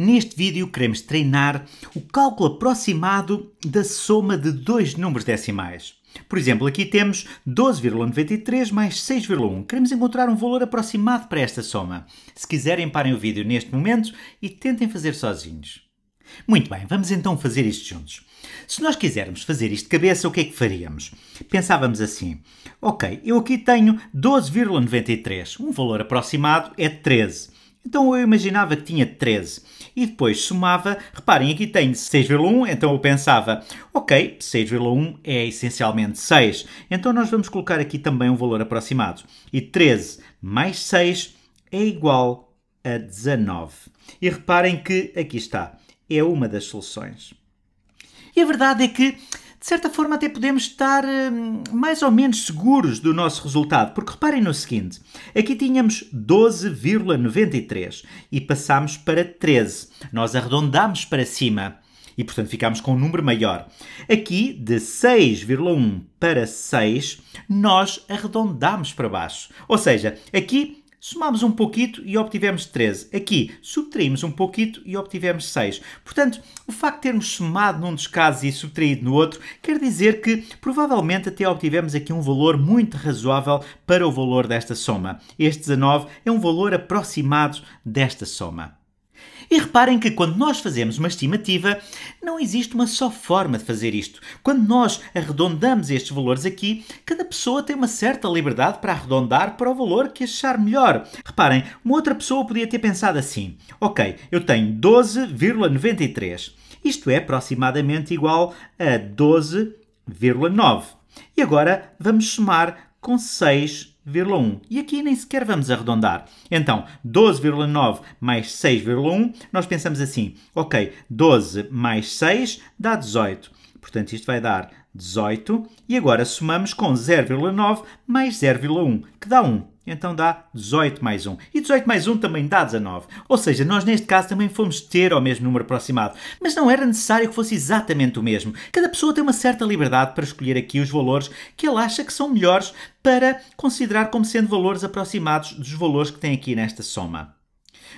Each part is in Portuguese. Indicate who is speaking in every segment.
Speaker 1: Neste vídeo queremos treinar o cálculo aproximado da soma de dois números decimais. Por exemplo, aqui temos 12,93 mais 6,1. Queremos encontrar um valor aproximado para esta soma. Se quiserem, parem o vídeo neste momento e tentem fazer sozinhos. Muito bem, vamos então fazer isto juntos. Se nós quisermos fazer isto de cabeça, o que é que faríamos? Pensávamos assim: ok, eu aqui tenho 12,93. Um valor aproximado é 13. Então eu imaginava que tinha 13. E depois somava, reparem, aqui tem 6,1, então eu pensava, ok, 6,1 é essencialmente 6. Então nós vamos colocar aqui também um valor aproximado. E 13 mais 6 é igual a 19. E reparem que aqui está, é uma das soluções. E a verdade é que de certa forma até podemos estar hum, mais ou menos seguros do nosso resultado, porque reparem no seguinte: aqui tínhamos 12,93 e passámos para 13. Nós arredondámos para cima e, portanto, ficámos com um número maior. Aqui, de 6,1 para 6, nós arredondámos para baixo. Ou seja, aqui Somamos um pouquito e obtivemos 13. Aqui, subtraímos um pouquito e obtivemos 6. Portanto, o facto de termos somado num dos casos e subtraído no outro, quer dizer que provavelmente até obtivemos aqui um valor muito razoável para o valor desta soma. Este 19 é um valor aproximado desta soma. E reparem que quando nós fazemos uma estimativa, não existe uma só forma de fazer isto. Quando nós arredondamos estes valores aqui, cada pessoa tem uma certa liberdade para arredondar para o valor que achar melhor. Reparem, uma outra pessoa podia ter pensado assim: ok, eu tenho 12,93. Isto é aproximadamente igual a 12,9. E agora vamos somar com 6,1. E aqui nem sequer vamos arredondar. Então, 12,9 mais 6,1, nós pensamos assim, ok, 12 mais 6 dá 18. Portanto, isto vai dar 18 e agora somamos com 0,9 mais 0,1, que dá 1 então dá 18 mais 1. E 18 mais 1 também dá 19. Ou seja, nós neste caso também fomos ter ao mesmo número aproximado. Mas não era necessário que fosse exatamente o mesmo. Cada pessoa tem uma certa liberdade para escolher aqui os valores que ela acha que são melhores para considerar como sendo valores aproximados dos valores que tem aqui nesta soma.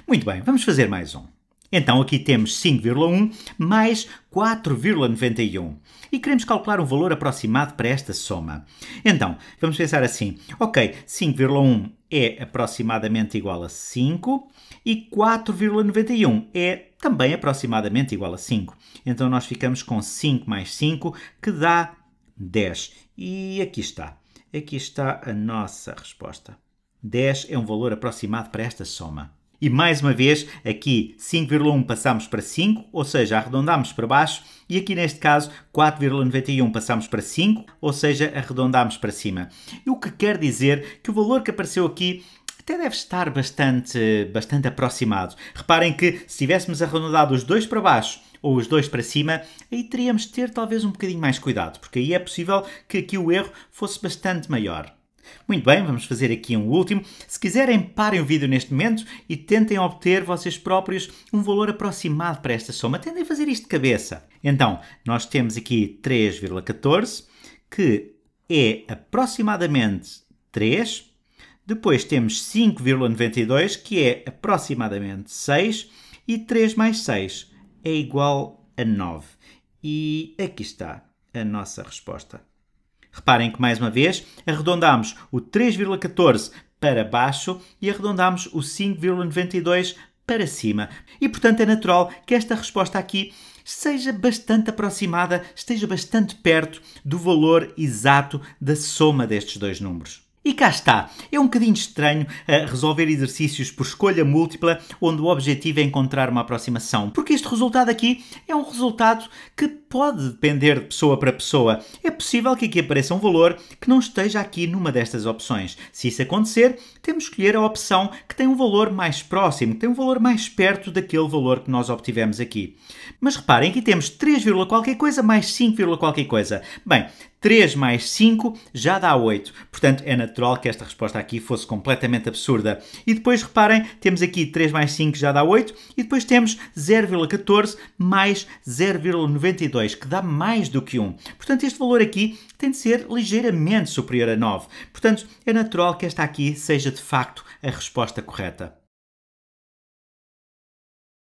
Speaker 1: Muito bem, vamos fazer mais um. Então aqui temos 5,1 mais 4,91 e queremos calcular um valor aproximado para esta soma. Então, vamos pensar assim: ok, 5,1 é aproximadamente igual a 5 e 4,91 é também aproximadamente igual a 5. Então nós ficamos com 5 mais 5 que dá 10. E aqui está. Aqui está a nossa resposta. 10 é um valor aproximado para esta soma. E mais uma vez, aqui 5,1 passamos para 5, ou seja, arredondamos para baixo, e aqui neste caso 4,91 passamos para 5, ou seja, arredondamos para cima. O que quer dizer que o valor que apareceu aqui até deve estar bastante, bastante aproximado. Reparem que se tivéssemos arredondado os dois para baixo ou os dois para cima, aí teríamos de ter talvez um bocadinho mais cuidado, porque aí é possível que aqui o erro fosse bastante maior. Muito bem, vamos fazer aqui um último. Se quiserem, parem o vídeo neste momento e tentem obter vocês próprios um valor aproximado para esta soma. Tentem fazer isto de cabeça. Então, nós temos aqui 3,14, que é aproximadamente 3. Depois temos 5,92, que é aproximadamente 6. E 3 mais 6 é igual a 9. E aqui está a nossa resposta. Reparem que, mais uma vez, arredondamos o 3,14 para baixo e arredondamos o 5,92 para cima. E, portanto, é natural que esta resposta aqui seja bastante aproximada, esteja bastante perto do valor exato da soma destes dois números. E cá está. É um bocadinho estranho uh, resolver exercícios por escolha múltipla onde o objetivo é encontrar uma aproximação, porque este resultado aqui é um resultado que pode depender de pessoa para pessoa. É possível que aqui apareça um valor que não esteja aqui numa destas opções. Se isso acontecer, temos que escolher a opção que tem um valor mais próximo, que tem um valor mais perto daquele valor que nós obtivemos aqui. Mas reparem que temos 3, qualquer coisa mais 5, qualquer coisa. Bem, 3 mais 5 já dá 8. Portanto, é natural que esta resposta aqui fosse completamente absurda. E depois, reparem, temos aqui 3 mais 5 já dá 8 e depois temos 0,14 mais 0,92, que dá mais do que 1. Portanto, este valor aqui tem de ser ligeiramente superior a 9. Portanto, é natural que esta aqui seja de facto a resposta correta.